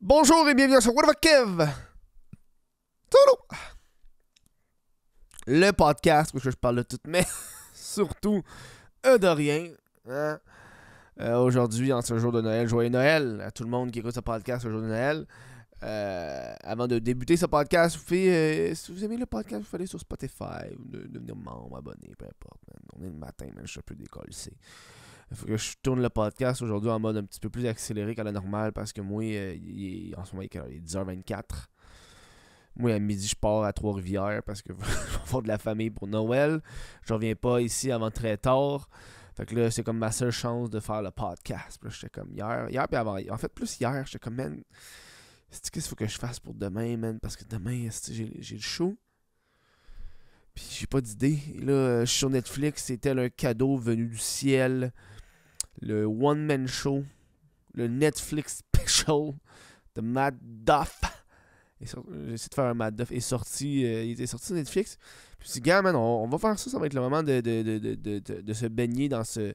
Bonjour et bienvenue sur What About Kev? Solo! Le podcast, où je parle de tout, mais surtout euh, de rien. Hein. Euh, aujourd'hui, en ce jour de Noël, joyeux Noël à tout le monde qui écoute ce podcast ce jour de Noël. Euh, avant de débuter ce podcast, si vous aimez le podcast, vous allez sur Spotify, de, devenir membre, abonné, peu importe. On est le matin, je suis un peu décollé faut que je tourne le podcast aujourd'hui en mode un petit peu plus accéléré qu'à la normale parce que moi, euh, en ce moment, il est 10h24. Moi, à midi, je pars à Trois-Rivières parce que je vais faire de la famille pour Noël. Je reviens pas ici avant très tard. Fait que là, c'est comme ma seule chance de faire le podcast. Puis j'étais comme hier, hier puis avant. En fait, plus hier, j'étais comme, man, qu'est-ce qu'il faut que je fasse pour demain, man? Parce que demain, j'ai le show. Puis j'ai pas d'idée. Là, je euh, suis sur Netflix, c'était un cadeau venu du ciel le one-man show, le Netflix special de Matt Duff. J'essaie de faire un Matt Duff. Est sorti, euh, il est sorti sur Netflix. Puis gars, man, on, va faire ça. Ça va être le moment de, se baigner dans ce,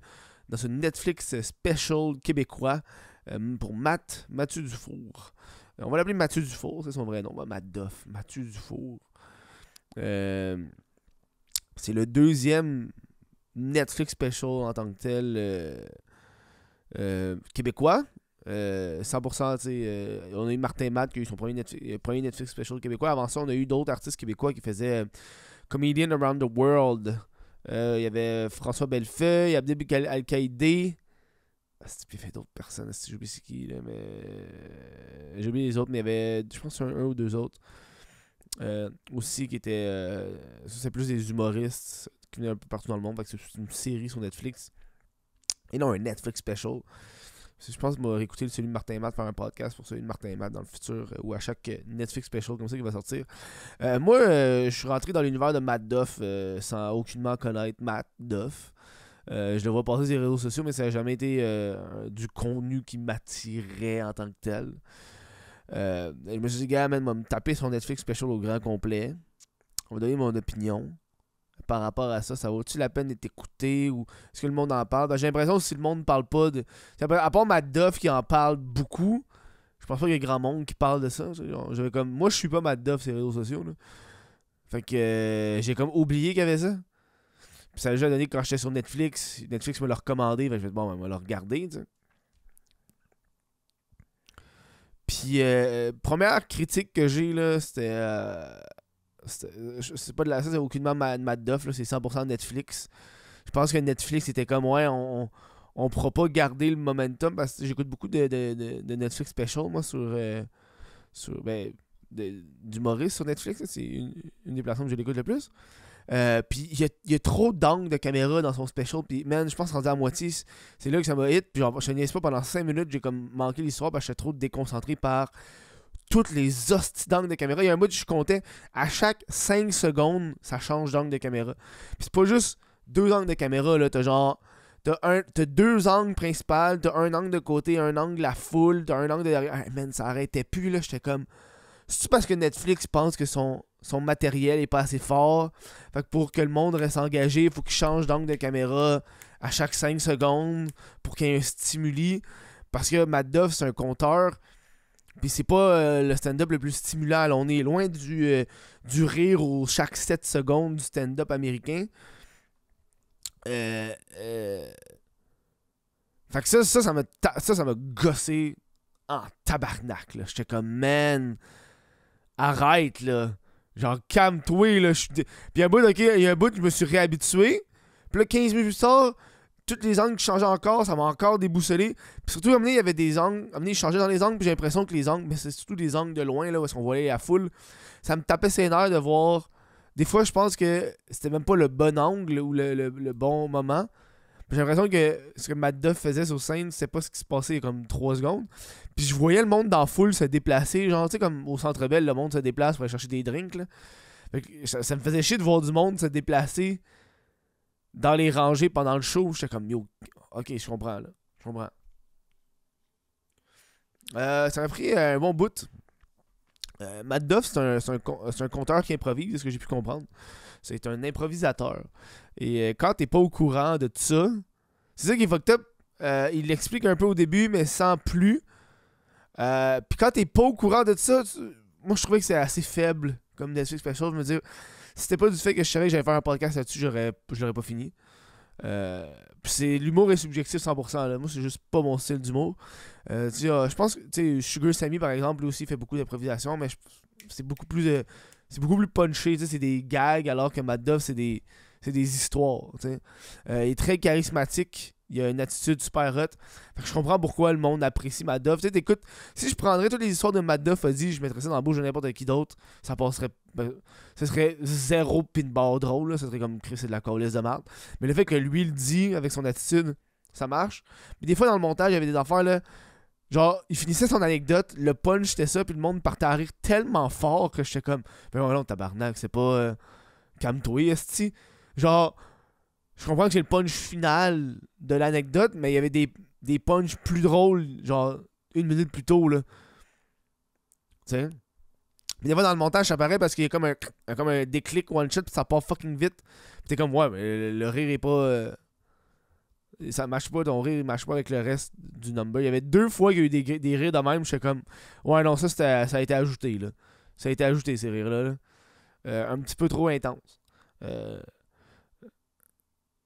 dans ce Netflix special québécois euh, pour Matt, Mathieu Dufour. Euh, on va l'appeler Mathieu Dufour, c'est son vrai nom. Hein, Matt Duff, Mathieu Dufour. c'est le deuxième Netflix special en tant que tel euh, québécois. Euh, 100%, euh, on a eu Martin Matt qui a eu son premier Netflix, euh, premier Netflix special québécois. Avant ça, on a eu d'autres artistes québécois qui faisaient Comedian Around the World. Il y avait François Bellefeuille, Abdel Al-Qaïdé. Ah, il y d'autres personnes, j'ai oublié c'est qui, là, mais. J'ai oublié les autres, mais il y avait, je pense, un, ou deux autres. aussi qui étaient c'est plus des humoristes qui venaient un peu partout dans le monde c'est une série sur Netflix et non un Netflix special. Je pense qu'il écouté celui de Martin Mat faire un podcast pour celui de Martin Mat dans le futur euh, ou à chaque euh, Netflix special comme ça qui va sortir. Euh, moi, je suis rentré dans l'univers de Matt Duff sans aucunement connaître Matt Duff. je le vois passer sur les réseaux sociaux, mais ça n'a jamais été du contenu qui m'attirait en tant que tel. je me suis dit, gars, je me taper son Netflix special au grand complet. On va donner mon opinion par rapport à ça? Ça vaut-tu la peine d'être écouté ou est-ce que le monde en parle? j'ai l'impression que si le monde ne parle pas de. À part Madoff qui en parle beaucoup, je pense pas qu'il y ait grand monde qui parle de ça. comme. Moi je suis pas Madoff sur les réseaux sociaux. que euh, j'ai comme oublié qu'il y avait ça. ça a déjà donné que quand j'étais sur Netflix, Netflix me l'a recommandé. Fait je vais bon, ben, le regarder, Puis, euh, euh, première critique que j'ai, là, c'était euh, c'est pas de la c'est aucunement Mad, Duff, c'est 100% Netflix. Je pense que Netflix était comme, ouais, on, on pourra pas garder le momentum parce que j'écoute beaucoup de, Netflix special, moi, sur. Euh, sur ben, maurice sur Netflix, c'est une, une, des plateformes que je l'écoute le plus. Euh, puis il y a, y a, trop d'angles de caméra dans son special. Puis man, je pense rendu à moitié, c'est là que ça m'a hit. Puis je niaise pas pendant 5 minutes, j'ai comme manqué l'histoire parce que j'étais trop déconcentré par toutes les hosties d'angle de caméra. Il y a un bout je comptais, à chaque 5 secondes, ça change d'angle de caméra. Puis c'est pas juste deux angles de caméra, là, t'as genre... T'as, un, t'as deux angles principaux, t'as un angle de côté, un angle à foule t'as un angle de derrière. man, ça arrêtait plus, là, j'étais comme... C'est-tu parce que Netflix pense que son, son matériel est pas assez fort? Fait que pour que le monde reste engagé, il faut qu'il change d'angle de caméra à chaque 5 secondes pour qu'il y ait un stimuli. Parce que Madoff, c'est un compteur puis c'est pas euh, le stand-up le plus stimulant. on est loin du, euh, du rire au chaque 7 secondes du stand-up américain. Euh, euh, Fait que ça, ça, ça m'a ça, ça gossé en tabarnak. J'étais comme, man, arrête, là. Genre, calme-toi, là. Puis un bout, ok, il y a un bout, je me suis réhabitué. Puis là, 15 minutes plus tard, toutes les angles qui changeaient encore, ça m'a encore déboussolé. Puis surtout, amené, il y avait des angles, amené, il changeait dans les angles, puis j'ai l'impression que les angles, mais c'est surtout des angles de loin, là, où est-ce qu'on voyait la foule. Ça me tapait ses nerfs de voir. Des fois, je pense que c'était même pas le bon angle ou le, bon moment. J'ai l'impression que ce que Madoff faisait sur scène, c'est pas ce qui se passait il y a comme 3 secondes. Puis je voyais le monde dans la foule se déplacer, genre, tu sais, comme au centre belle, le monde se déplace pour aller chercher des drinks, ça, me faisait chier de voir du monde se déplacer dans les rangées pendant le show, j'étais comme yo, ok, je comprends là. Je comprends. Euh, ça m'a pris un bon bout. Euh, Matt Duff, c'est un, compteur qui improvise, c'est ce que j'ai pu comprendre. C'est un improvisateur. Et euh, quand t'es pas au courant de tout ça, c'est ça qui est fucked up. Euh, il l'explique un peu au début, mais sans plus. Puis quand t'es pas au courant de tout ça, moi je trouvais que c'est assez faible comme Netflix Special. Je me dis, c'était pas du fait que je savais que j'allais faire un podcast là-dessus, j'aurais, je l'aurais pas fini. Euh, c'est l'humour est subjectif 100%. Là. Moi, c'est juste pas mon style d'humour. Euh, ah, je pense que Sugar Sammy, par exemple, lui aussi fait beaucoup d'improvisation, mais c'est beaucoup plus euh, c'est beaucoup plus punché. C'est des gags, alors que Mad c'est des, c'est des histoires. il est très charismatique il a une attitude super hot. Fait que je comprends pourquoi le monde apprécie Madoff. Tu sais, écoute, si je prendrais toutes les histoires de Madoff, je mettrais ça dans la bouche de n'importe qui d'autre, ça passerait. Ben, ce serait zéro pinball drôle, ça serait comme c'est de la colisse de marde. Mais le fait que lui le dit avec son attitude, ça marche. Mais des fois, dans le montage, il y avait des affaires, là. Genre, il finissait son anecdote, le punch c'était ça, puis le monde partait à rire tellement fort que j'étais comme, ben voilà, tabarnak, c'est pas. Euh, Calme-toi, Genre, je comprends que c'est le punch final de l'anecdote, mais il y avait des, des punchs plus drôles, genre une minute plus tôt, là. Tu sais? Mais des fois, dans le montage, ça paraît parce qu'il y a comme un, comme un déclic one-shot, puis ça part fucking vite. Puis t'es comme, ouais, mais le, rire est pas. Euh, ça marche pas, ton rire, il marche pas avec le reste du number. Il y avait deux fois qu'il y a eu des, des rires de même, je suis comme, ouais, non, ça, ça a été ajouté, là. Ça a été ajouté, ces rires-là. Là. Euh, un petit peu trop intense. Euh,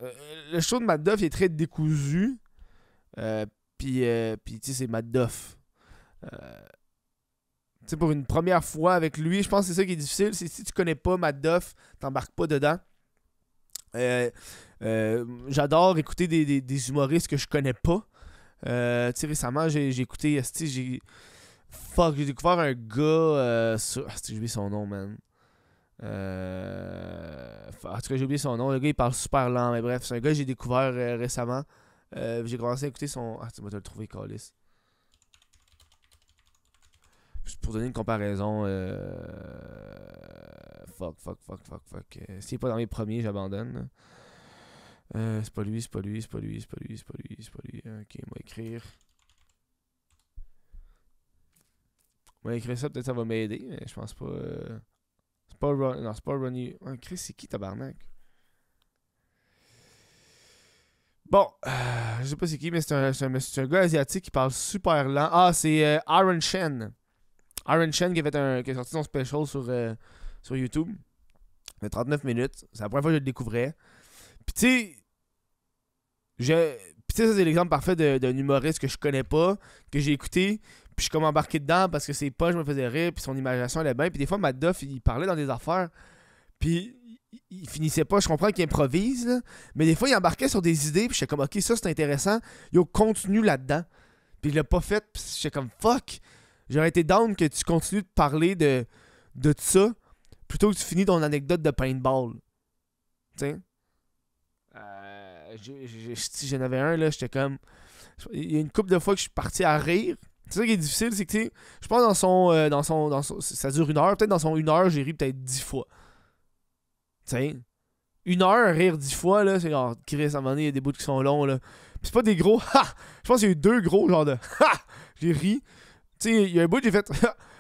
euh, le show de Madoff est très décousu. Euh, puis, euh, puis tu sais, c'est Madoff. sais, pour une première fois avec lui, je pense que c'est ça qui est difficile. si tu connais pas Madoff, t'embarques pas dedans. J'adore écouter des, humoristes que je connais pas. tu sais, récemment, j'ai écouté. J'ai. Fuck, j'ai découvert un gars. sur... Ah, son nom, man. Euh... En tout cas, j'ai oublié son nom. Le gars, il parle super lent, mais bref, c'est un gars que j'ai découvert euh, récemment. Euh, j'ai commencé à écouter son. Ah, tu m'as te le trouver, Pour donner une comparaison, euh, fuck, fuck, fuck, fuck, fuck. S'il n'est pas dans mes premiers, j'abandonne. c'est pas lui, c'est pas lui, c'est pas lui, c'est pas lui, c'est pas lui, c'est pas lui. Ok, va écrire. Moi écrire ça, peut-être ça va m'aider, mais je pense pas pas Non, c'est pas Ronnie. c'est qui tabarnak? Bon, euh, je sais pas c'est qui, mais c'est un, un, gars asiatique qui parle super lent. Ah, c'est Iron euh, Aaron Shen, Aaron Shen qui a, un, qui sorti son special sur, YouTube. Euh, sur YouTube. 39 minutes. C'est la première fois que je le découvrais. Puis tu sais, je... Puis tu sais, ça c'est l'exemple parfait d'un humoriste que je connais pas, que j'ai écouté, puis je suis comme embarqué dedans parce que ses poches me faisaient rire, puis son imagination allait bien. Puis des fois, Madoff, il parlait dans des affaires, puis il finissait pas. Je comprends qu'il improvise, là, mais des fois, il embarquait sur des idées, puis j'étais comme, ok, ça c'est intéressant, yo, continue là-dedans. Puis il l'a pas fait, puis j'étais comme, fuck, j'aurais été down que tu continues de parler de, de ça plutôt que tu finis ton anecdote de paintball. Tiens. Euh, si j'en avais un, là, j'étais comme. Il y a une couple de fois que je suis parti à rire, c'est ça qui est difficile, c'est que, tu je pense dans son, euh, dans son, dans ça dure une heure, peut-être dans son une heure, j'ai ri peut-être dix fois. sais. une heure, rire dix fois, là, c'est genre, Chris, à un moment donné, il y a des bouts qui sont longs, là. c'est pas des gros, ha! Je pense qu'il y a eu deux gros, genre de, ha! J'ai ri. Tu sais, il y a un bout, j'ai fait,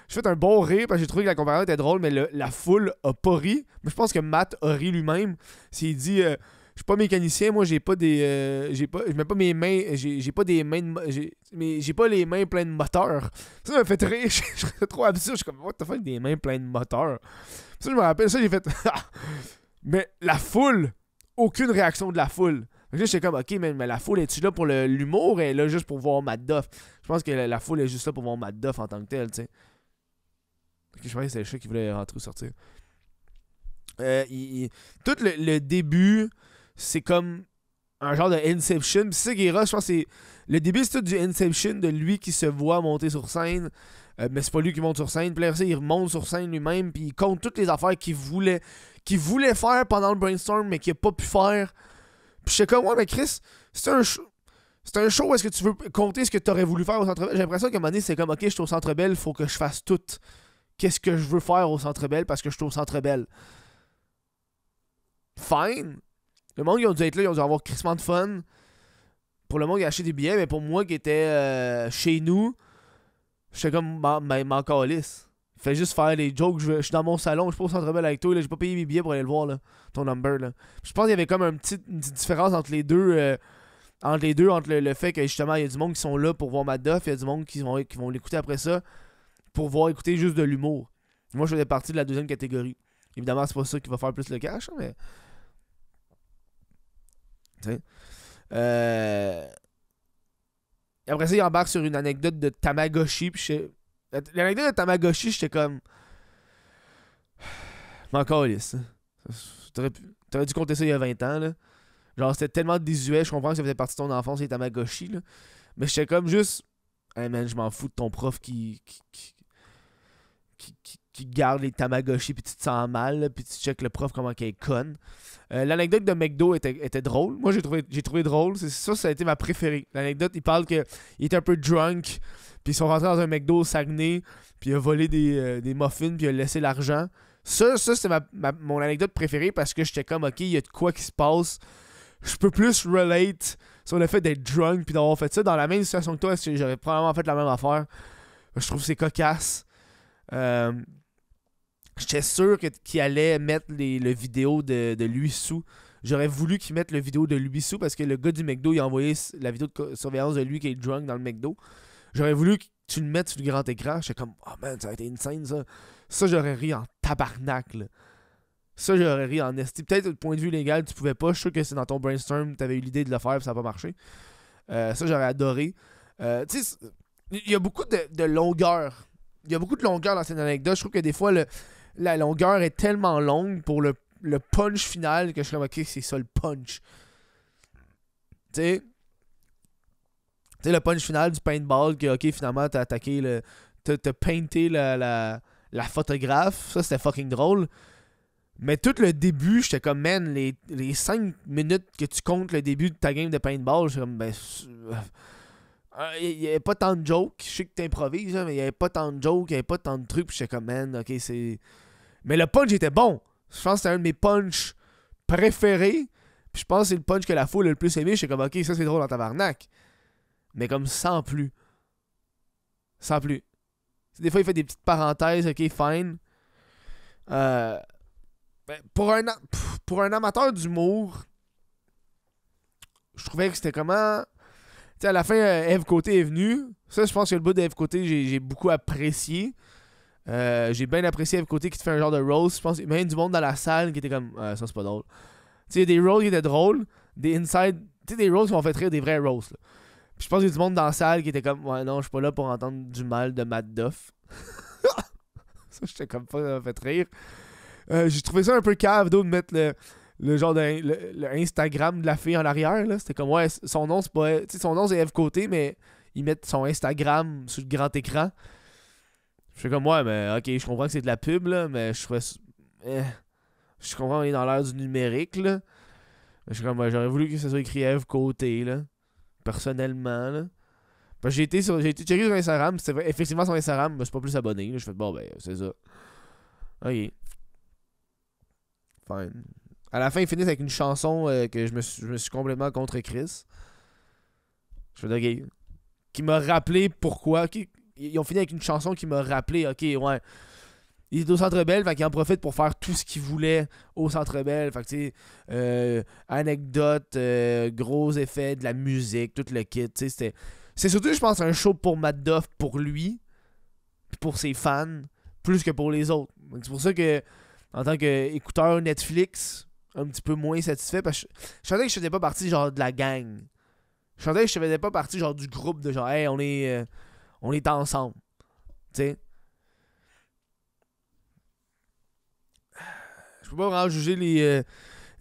j'ai fait un bon rire parce que j'ai trouvé que la comparaison était drôle, mais la foule a pas ri. Mais je pense que Matt a ri lui-même. S'il dit, euh, je suis pas mécanicien, moi j'ai pas des euh, j'ai pas je mets pas mes mains j'ai pas des mains de, mais j'ai pas les mains pleines de moteurs. Ça m'a fait rire, je, trop absurde, je suis comme what the fuck des mains pleines de moteurs. Ça je me rappelle ça j'ai fait mais la foule, aucune réaction de la foule. je suis comme, ok, mais, mais la foule, est tu là pour l'humour? Elle est là juste pour voir Madoff. Je pense que la, foule est juste là pour voir Madoff en tant que tel, tu sais. Je pense que c'est le chat qui voulait rentrer ou sortir. Euh, tout le début, c'est comme un genre de Inception. Puis Seguera, je pense c'est. Le début, c'est tout du Inception de lui qui se voit monter sur scène. Euh, mais c'est pas lui qui monte sur scène. Puis là, il remonte sur scène lui-même. Puis il compte toutes les affaires qu'il voulait, qu'il voulait faire pendant le brainstorm, mais qu'il a pas pu faire. Puis sais comme, ouais, mais Chris, c'est un show. C'est un show où est-ce que tu veux compter ce que tu aurais voulu faire au centre Bell. J'ai l'impression qu'à un moment c'est comme, ok, je suis au centre Bell, faut que je fasse tout. Qu'est-ce que je veux faire au centre Bell parce que je suis au centre Bell. Fine. Le monde, ils ont dû être là, ils ont dû avoir crissement de fun. Pour le monde qui a acheté des billets, mais pour moi qui était euh, chez nous, j'étais comme ma Il fait juste faire les jokes, je suis dans mon salon, je suis pas au centre belle avec toi, j'ai pas payé mes billets pour aller le voir, là, ton number. Là. Je pense qu'il y avait comme une petite différence entre les deux. Euh, entre les deux, entre le, fait que justement, il y a du monde qui sont là pour voir Madoff, il y a du monde qui vont, qui vont l'écouter après ça pour voir écouter juste de l'humour. Moi, je faisais partie de la deuxième catégorie. Évidemment, c'est pas ça qui va faire plus le cash, hein, mais euh, après ça, il embarque sur une anecdote de Tamagotchi. L'anecdote de Tamagotchi, j'étais comme. Encore lisse. Hein. T'aurais dû compter ça il y a 20 ans, Genre, c'était tellement désuet, je comprends que ça faisait partie de ton enfance, les Tamagotchi, là. Mais j'étais comme juste. Hey man, je m'en fous de ton prof qui, qui, qui garde les Tamagotchi, puis tu te sens mal, puis tu checkes le prof comment qu'elle est conne. Euh, l'anecdote de McDo était, drôle. Moi, j'ai trouvé, trouvé drôle. C'est ça, ça a été ma préférée. L'anecdote, il parle il était un peu drunk, puis ils sont rentrés dans un McDo au Saguenay, puis il a volé des, euh, muffins, puis il a laissé l'argent. Ça, ça c'est mon anecdote préférée parce que j'étais comme, OK, il y a de quoi qui se passe. Je peux plus relate sur le fait d'être drunk puis d'avoir fait ça. Dans la même situation que toi, j'aurais probablement fait la même affaire. Je trouve c'est cocasse. Euh, J'étais sûr qu'il allait mettre les, le vidéo de, de lui sous. J'aurais voulu qu'il mette le vidéo de lui sous parce que le gars du McDo, il a envoyé la vidéo de surveillance de lui qui est drunk dans le McDo. J'aurais voulu que tu le mettes sur le grand écran. J'étais comme, oh man, ça a été une ça. Ça, j'aurais ri en tabarnak. Là. Ça, j'aurais ri en esti. Peut-être, du point de vue légal, tu pouvais pas. Je suis sûr que c'est dans ton brainstorm, tu avais eu l'idée de le faire et ça n'a pas marché. Euh, ça, j'aurais adoré. Euh, tu sais, il y a beaucoup de, de longueur. Il y a beaucoup de longueur dans cette anecdote. Je trouve que des fois, le, la longueur est tellement longue pour le, le punch final que je suis comme, ok, c'est ça le punch. Tu sais, le punch final du paintball, que, ok, finalement, t'as attaqué le. T'as, painté la, la, la photographe, ça c'était fucking drôle. Mais tout le début, j'étais comme, man, les, les 5 minutes que tu comptes le début de ta game de paintball, j'étais comme, ben. Euh, ah, il n'y avait pas tant de jokes. Je sais que t'improvises, hein, mais il n'y avait pas tant de jokes, il n'y avait pas tant de trucs. je j'étais comme, man, ok, c'est. Mais le punch était bon. Je pense que c'était un de mes punchs préférés. Puis je pense que c'est le punch que la foule a le plus aimé. J'étais comme, ok, ça c'est drôle en tabarnak. Mais comme sans plus. Sans plus. Des fois, il fait des petites parenthèses, ok, fine. Euh, ben, pour, un, pour un amateur d'humour, je trouvais que c'était comment sais, à la fin, Eve euh, Côté est venue. Ça, je pense que le bout d'Eve Côté, j'ai beaucoup apprécié. Euh, j'ai bien apprécié Eve Côté qui te fait un genre de roast. Je pense qu'il y a même du monde dans la salle qui était comme ah, ça, c'est pas drôle. Tu sais, des roasts qui étaient drôles, des inside. Tu sais, des roasts qui m'ont fait rire, des vrais roasts. Puis je pense qu'il y a du monde dans la salle qui était comme Ouais, non, je suis pas là pour entendre du mal de Matt Duff. ça, j'étais comme pas ça m'a fait rire. Euh, j'ai trouvé ça un peu cave d'eau de mettre le le genre d'Instagram Instagram de la fille en arrière là c'était comme ouais son nom c'est pas tu sais son nom c'est Eve Côté mais ils mettent son Instagram sur le grand écran je fais comme ouais mais ok je comprends que c'est de la pub là mais je fais eh, je comprends on est dans l'ère du numérique là je suis comme ouais, j'aurais voulu que ça soit écrit Eve Côté là personnellement là j'ai été sur j'ai été sur Instagram c'est effectivement son Instagram mais je suis pas plus abonné je fais bon ben c'est ça ok fine à la fin, ils finissent avec une chanson euh, que je me, suis, complètement contre Chris. Je veux dire, qui m'a rappelé pourquoi. ils ont fini avec une chanson qui m'a rappelé, ok, ouais. Ils étaient au Centre belle fait ils en profitent pour faire tout ce qu'ils voulaient au Centre Belle. Fait que, tu sais, euh, anecdotes, euh, gros effets, de la musique, tout le kit, tu sais, C'est surtout, je pense, un show pour Madoff, pour lui, pour ses fans, plus que pour les autres. C'est pour ça que, en tant qu'écouteur Netflix, un petit peu moins satisfait parce que je, sentais que je faisais pas partie genre de la gang. Je sentais que je faisais pas partie genre du groupe de genre hey on est euh, on est ensemble. Tu sais. Je peux pas vraiment juger les euh,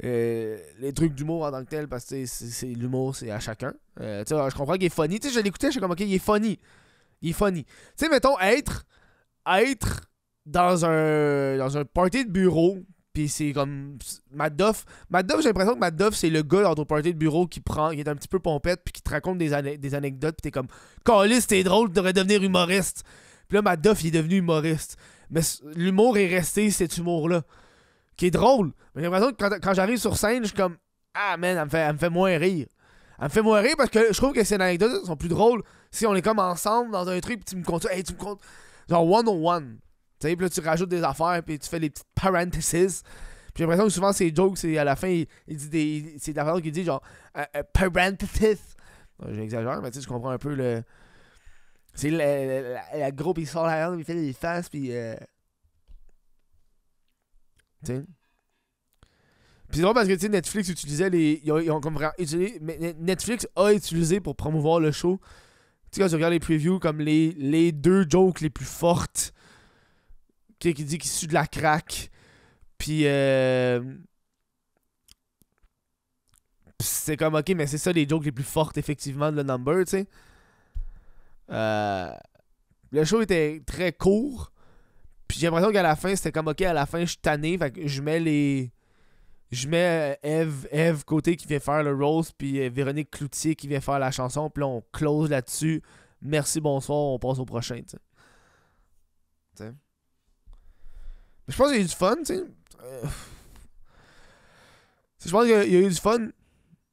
euh, les trucs d'humour en tant que tel parce que c'est l'humour c'est à chacun. tu sais je comprends qu'il est funny, tu sais je l'écoutais, je suis comme OK, il est funny. Il est funny. Tu sais mettons être être dans un dans un party de bureau puis c'est comme. Madoff. Madoff, j'ai l'impression que Madoff, c'est le gars dans party de bureau qui prend, il est un petit peu pompette, puis qui te raconte des, des anecdotes, puis t'es comme. Callis, t'es drôle, tu devrais devenir humoriste. Puis là, Madoff, il est devenu humoriste. Mais l'humour est resté cet humour-là. Qui est drôle. Mais j'ai l'impression que quand, j'arrive sur scène, je suis comme. Ah, man, elle me fait, me fait moins rire. Elle me fait moins rire parce que je trouve que ces anecdotes sont plus drôles si on est comme ensemble dans un truc, puis tu me comptes. Hey, tu me comptes. Genre -one. Puis là, tu rajoutes des affaires, puis tu fais les petites parentheses. Puis j'ai l'impression que souvent, ces jokes, c'est à la fin, il, dit des. C'est la façon qu'il dit genre. Euh, euh, J'exagère, mais tu sais, je comprends un peu le. C'est le, le, le, le, gros, puis il sort la il fait des faces, puis. Euh, tu sais. Puis c'est drôle parce que tu sais, Netflix utilisait les. Ils ont, Mais Netflix a utilisé pour promouvoir le show. Tu sais, quand tu regardes les previews, comme les, les deux jokes les plus fortes qui dit qu'il suit de la craque. Euh, puis c'est comme ok, mais c'est ça les jokes les plus fortes effectivement de le number, tu sais. Euh, le show était très court. Puis j'ai l'impression qu'à la fin, c'était comme ok, à la fin, je suis tanné. je mets les. Je mets euh, Eve, Eve Côté qui vient faire le rose, puis Véronique Cloutier qui vient faire la chanson, puis on close là-dessus. Merci, bonsoir, on passe au prochain. T'sais je pense qu'il y a eu du fun, tu sais. Euh, je pense qu'il y a eu du fun.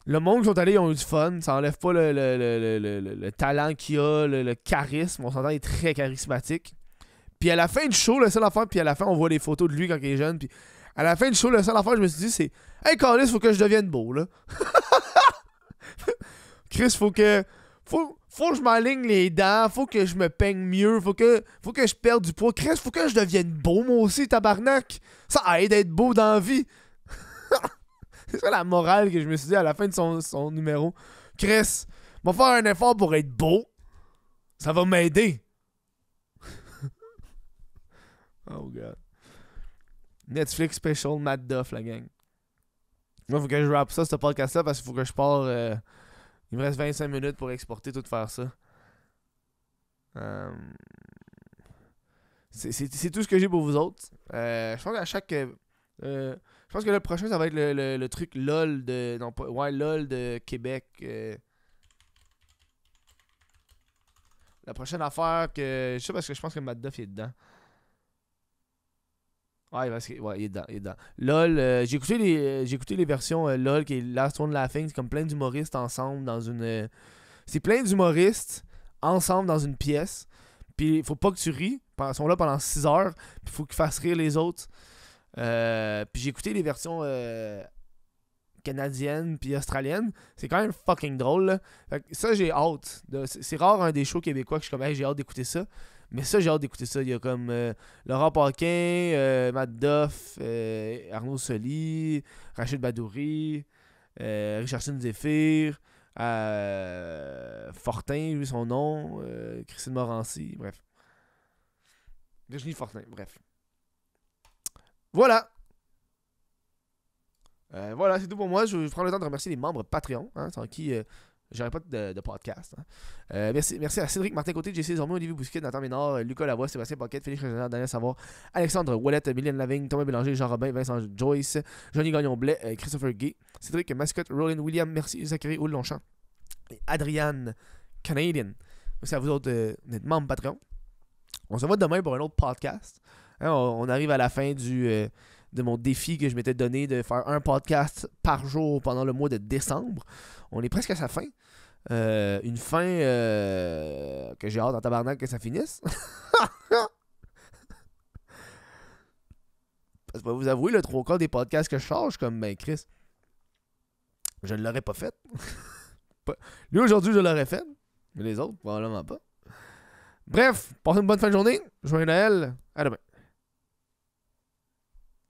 Le monde qui sont allés, ils ont eu du fun. Ça enlève pas le, le, talent qu'il a, le, charisme. On s'entend, il est très charismatique. Puis à la fin du show, le seul affaire, puis à la fin, on voit les photos de lui quand il est jeune. Puis à la fin du show, le seul affaire, je me suis dit, c'est Hey, Carlis, faut que je devienne beau, là. Chris, faut que. Faut, faut que je m'aligne les dents, faut que je me peigne mieux, faut que, faut que je perde du poids. Chris, faut que je devienne beau, moi aussi, tabarnak. Ça aide à être beau dans la vie. C'est ça la morale que je me suis dit à la fin de son, son numéro. Chris, va faire un effort pour être beau. Ça va m'aider. oh god. Netflix special, Mad Duff, la gang. Moi, faut que je rappe ça, ce podcast-là, parce qu'il faut que je pars. Euh, il me reste 25 minutes pour exporter tout faire ça. Hum, c'est tout ce que j'ai pour vous autres. Euh, je pense qu'à chaque. Euh, euh, je pense que le prochain, ça va être le, truc LOL de. ouais, LOL de Québec. La prochaine affaire que. Je sais pas parce que je pense que Madoff est dedans. Ouais, parce que, il est dedans, il est LOL, euh, j'ai écouté les euh, les versions euh, LOL qui est Last One Laughing, c'est comme plein d'humoristes ensemble dans une c'est plein d'humoristes ensemble dans une pièce. Puis faut pas que tu ris, ils sont là pendant 6 heures, puis faut qu'ils fassent rire les autres. puis j'ai écouté les versions canadiennes puis australiennes, c'est quand même fucking drôle. ça j'ai hâte. C'est rare un des shows québécois que je suis j'ai hâte d'écouter ça. Mais ça, j'ai hâte d'écouter ça. Il y a comme euh, Laurent Paquin, euh, Matt Duff, euh, Arnaud Soli, Rachid Badouri, Richardson Zephyr, Fortin, lui, son nom, Christine Morancy, bref. Virginie Fortin, bref. Voilà! voilà, c'est tout pour moi. Je, prends le temps de remercier les membres Patreon, hein, sans qui J'aurais pas de, podcast. Hein. Euh, merci, merci à Cédric Martin Côté, JC Zormé, Olivier Bousquet, Nathan Ménard, Lucas lavois Sébastien Paquette, Félix Régional, Daniel Savoir, Alexandre Wallet, Mylène Laving, Thomas Bélanger, Jean Robin, Vincent Joyce, Johnny Gagnon-Blais, euh, Christopher Gay, Cédric Mascotte, Roland William, merci Zachary Houle et Adrian Canadian. Merci à vous autres euh, d'être membres Patreon. On se voit demain pour un autre podcast. Hein. on, arrive à la fin du euh, de mon défi que je m'étais donné de faire un podcast par jour pendant le mois de décembre. On est presque à sa fin. Euh, une fin euh, que j'ai hâte en tabarnak que ça finisse. Parce que vous avouez le trop quarts des podcasts que je charge, comme ben Chris, je ne l'aurais pas fait. Lui aujourd'hui, je l'aurais fait. Mais les autres, probablement pas. Bref, passez une bonne fin de journée. vous Noël. À demain.